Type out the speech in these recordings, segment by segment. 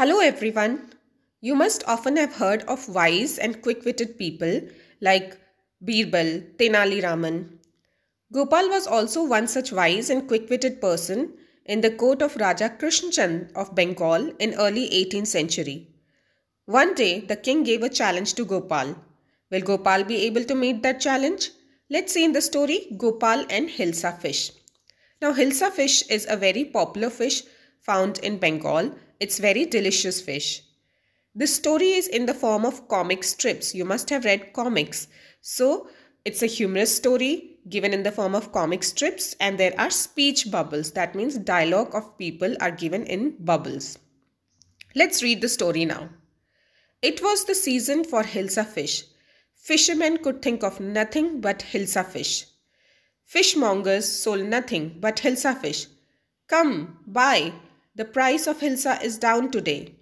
Hello everyone. You must often have heard of wise and quick-witted people like Birbal, Tenali Raman. Gopal was also one such wise and quick-witted person in the court of Raja Krishnachand of Bengal in early 18th century. One day the king gave a challenge to Gopal. Will Gopal be able to meet that challenge? Let's see in the story Gopal and Hilsa fish. Now Hilsa fish is a very popular fish found in Bengal. It's very delicious fish. This story is in the form of comic strips. You must have read comics. So it's a humorous story given in the form of comic strips and there are speech bubbles. That means dialogue of people are given in bubbles. Let's read the story now. It was the season for Hilsa fish. Fishermen could think of nothing but Hilsa fish. Fishmongers sold nothing but Hilsa fish. Come, buy, the price of Hilsa is down today.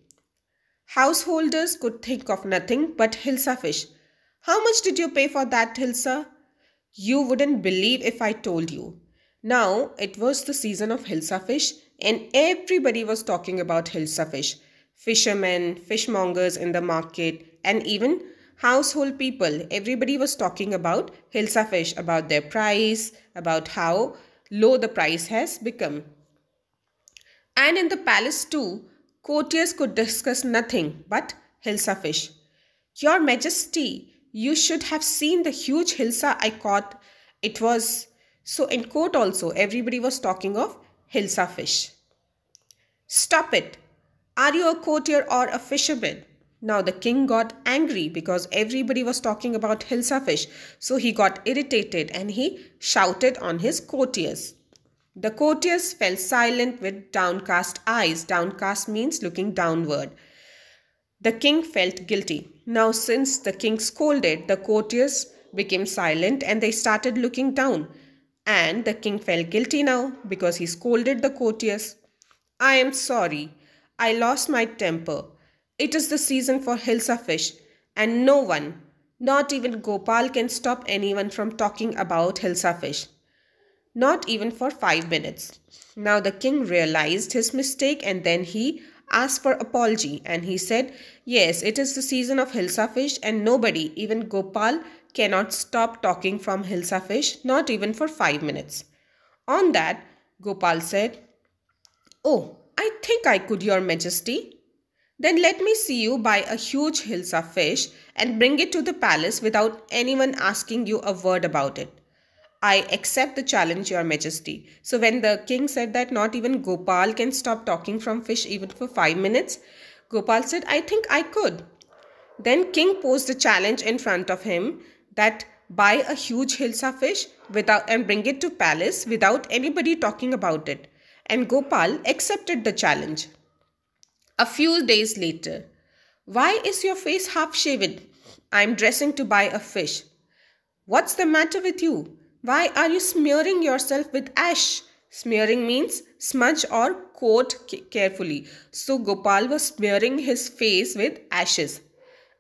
Householders could think of nothing but Hilsa fish. How much did you pay for that, Hilsa? You wouldn't believe if I told you. Now it was the season of Hilsa fish, and everybody was talking about Hilsa fish. Fishermen, fishmongers in the market, and even household people. Everybody was talking about Hilsa fish, about their price, about how low the price has become. And in the palace too, courtiers could discuss nothing but Hilsa fish. Your Majesty, you should have seen the huge Hilsa I caught. It was so in court also, everybody was talking of Hilsa fish. Stop it. Are you a courtier or a fisherman? Now the king got angry because everybody was talking about Hilsa fish. So he got irritated and he shouted on his courtiers. The courtiers fell silent with downcast eyes. Downcast means looking downward. The king felt guilty. Now, since the king scolded, the courtiers became silent and they started looking down. And the king felt guilty now because he scolded the courtiers. I am sorry. I lost my temper. It is the season for Hilsa fish, and no one, not even Gopal, can stop anyone from talking about Hilsa fish not even for five minutes. Now the king realized his mistake and then he asked for apology and he said, Yes, it is the season of Hilsa fish and nobody, even Gopal, cannot stop talking from Hilsa fish, not even for five minutes. On that, Gopal said, Oh, I think I could, Your Majesty. Then let me see you buy a huge Hilsa fish and bring it to the palace without anyone asking you a word about it. I accept the challenge, Your Majesty. So, when the king said that not even Gopal can stop talking from fish even for five minutes, Gopal said, I think I could. Then, king posed a challenge in front of him that buy a huge hilsa fish without and bring it to palace without anybody talking about it. And Gopal accepted the challenge. A few days later, why is your face half shaven? I'm dressing to buy a fish. What's the matter with you? Why are you smearing yourself with ash? Smearing means smudge or coat carefully. So Gopal was smearing his face with ashes.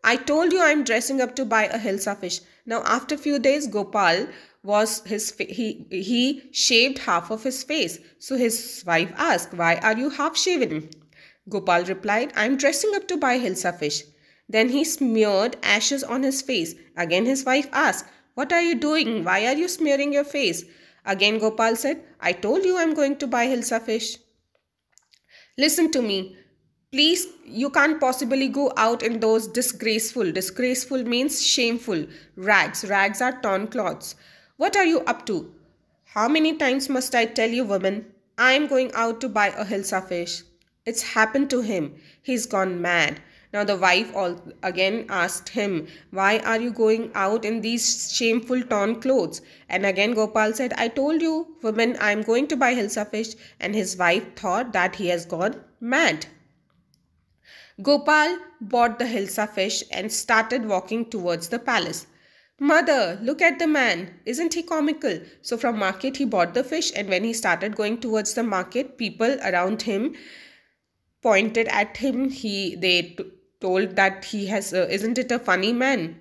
I told you I'm dressing up to buy a hilsa fish. Now after few days Gopal was his he he shaved half of his face. So his wife asked, "Why are you half shaven?" Gopal replied, "I'm dressing up to buy hilsa fish." Then he smeared ashes on his face. Again his wife asked, what are you doing? Hmm. Why are you smearing your face? Again Gopal said, I told you I'm going to buy Hilsa fish. Listen to me. Please, you can't possibly go out in those disgraceful. Disgraceful means shameful. Rags. Rags are torn cloths. What are you up to? How many times must I tell you, woman? I'm going out to buy a Hilsa fish. It's happened to him. He's gone mad. Now the wife all again asked him, Why are you going out in these shameful torn clothes? And again Gopal said, I told you, woman, I am going to buy Hilsa fish. And his wife thought that he has gone mad. Gopal bought the Hilsa fish and started walking towards the palace. Mother, look at the man. Isn't he comical? So from market he bought the fish and when he started going towards the market, people around him pointed at him. He they told that he has. Uh, isn't it a funny man?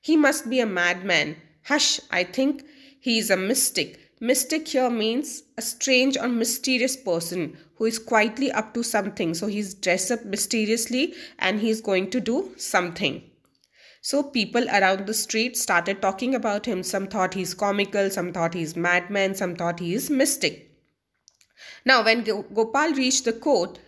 He must be a madman. Hush, I think he is a mystic. Mystic here means a strange or mysterious person who is quietly up to something. So he's dressed up mysteriously and he's going to do something. So people around the street started talking about him. Some thought he's comical, some thought he's madman, some thought he is mystic. Now, when Gopal reached the court,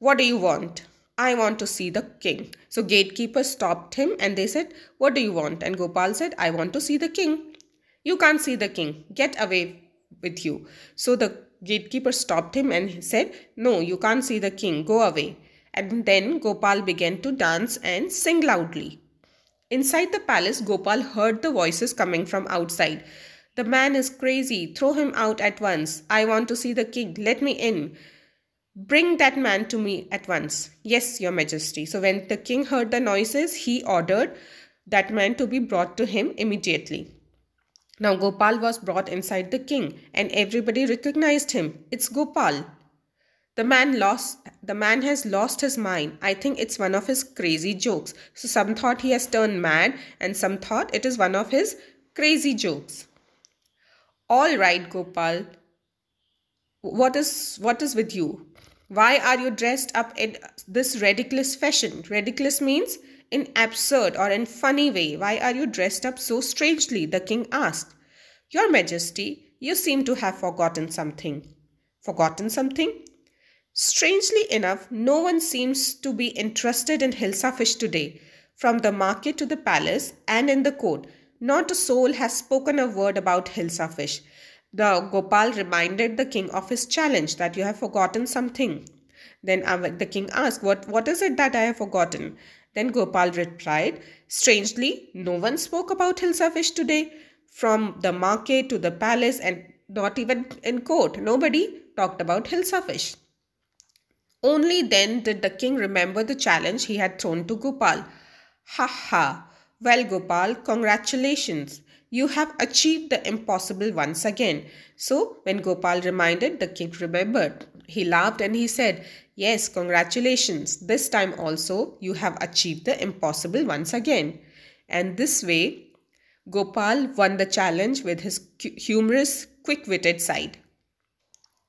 what do you want? I want to see the king. So gatekeeper stopped him and they said, What do you want? And Gopal said, I want to see the king. You can't see the king. Get away with you. So the gatekeeper stopped him and said, No, you can't see the king. Go away. And then Gopal began to dance and sing loudly. Inside the palace, Gopal heard the voices coming from outside. The man is crazy. Throw him out at once. I want to see the king. Let me in. Bring that man to me at once. Yes, Your Majesty. So when the king heard the noises, he ordered that man to be brought to him immediately. Now Gopal was brought inside the king, and everybody recognized him. It's Gopal. The man lost the man has lost his mind. I think it's one of his crazy jokes. So some thought he has turned mad, and some thought it is one of his crazy jokes. All right, Gopal. What is what is with you? Why are you dressed up in this ridiculous fashion? Ridiculous means in absurd or in funny way. Why are you dressed up so strangely? The king asked. Your Majesty, you seem to have forgotten something. Forgotten something? Strangely enough, no one seems to be interested in Hilsa fish today. From the market to the palace and in the court, not a soul has spoken a word about Hilsa fish. The Gopal reminded the king of his challenge that you have forgotten something. Then the king asked, what, what is it that I have forgotten? Then Gopal replied, Strangely, no one spoke about Hilsa fish today. From the market to the palace and not even in court, nobody talked about Hilsa fish. Only then did the king remember the challenge he had thrown to Gopal. Ha ha! Well, Gopal, congratulations you have achieved the impossible once again. So, when Gopal reminded, the king remembered. He laughed and he said, Yes, congratulations. This time also, you have achieved the impossible once again. And this way, Gopal won the challenge with his humorous, quick witted side.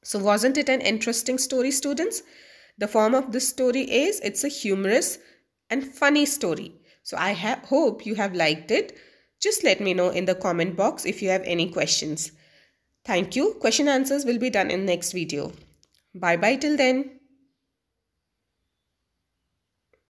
So, wasn't it an interesting story, students? The form of this story is it's a humorous and funny story. So, I hope you have liked it. Just let me know in the comment box if you have any questions. Thank you. Question answers will be done in next video. Bye bye till then.